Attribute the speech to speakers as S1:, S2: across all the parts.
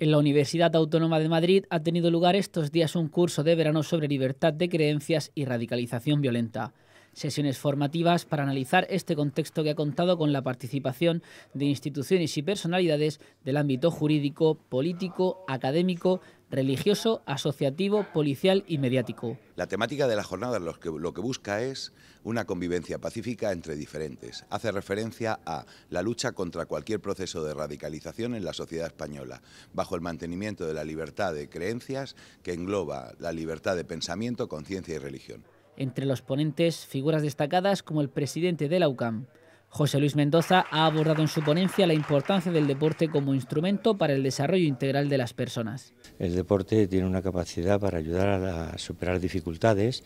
S1: En la Universidad Autónoma de Madrid ha tenido lugar estos días un curso de verano sobre libertad de creencias y radicalización violenta. Sesiones formativas para analizar este contexto que ha contado con la participación de instituciones y personalidades del ámbito jurídico, político, académico, religioso, asociativo, policial y mediático.
S2: La temática de la jornada lo que, busca es una convivencia pacífica entre diferentes. Hace referencia a la lucha contra cualquier proceso de radicalización en la sociedad española, bajo el mantenimiento de la libertad de creencias que engloba la libertad de pensamiento, conciencia y religión.
S1: Entre los ponentes, figuras destacadas como el presidente de la UCAM, José Luis Mendoza ha abordado en su ponencia la importancia del deporte como instrumento para el desarrollo integral de las personas.
S3: El deporte tiene una capacidad para ayudar a, superar dificultades,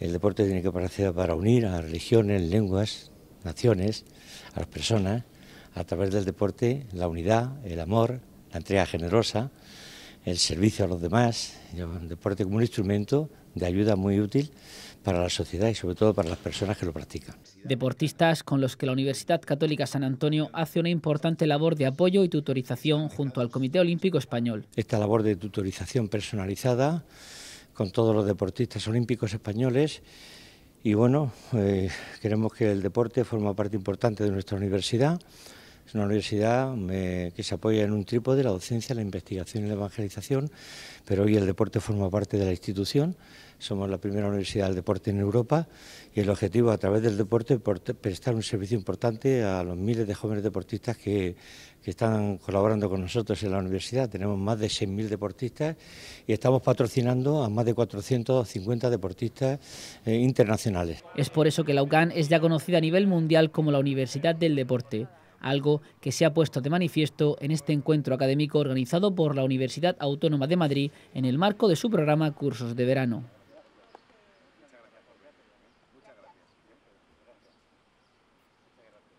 S3: el deporte tiene capacidad para unir a religiones, lenguas, naciones, a las personas. A través del deporte, la unidad, el amor, la entrega generosa, el servicio a los demás, el deporte como un instrumento de ayuda muy útil para la sociedad y sobre todo para las personas que lo practican.
S1: Deportistas con los que la Universidad Católica San Antonio hace una importante labor de apoyo y tutorización junto al Comité Olímpico Español.
S3: Esta labor de tutorización personalizada con todos los deportistas olímpicos españoles y bueno, eh, queremos que el deporte forma parte importante de nuestra universidad. Es una universidad que se apoya en un trípode, la docencia, la investigación y la evangelización, pero hoy el deporte forma parte de la institución. Somos la primera universidad del deporte en Europa y el objetivo a través del deporte ...es prestar un servicio importante a los miles de jóvenes deportistas que, están colaborando con nosotros en la universidad. Tenemos más de 6.000 deportistas y estamos patrocinando a más de 450 deportistas eh, internacionales.
S1: Es por eso que la UCAN es ya conocida a nivel mundial como la Universidad del Deporte algo que se ha puesto de manifiesto en este encuentro académico organizado por la Universidad Autónoma de Madrid en el marco de su programa Cursos de Verano.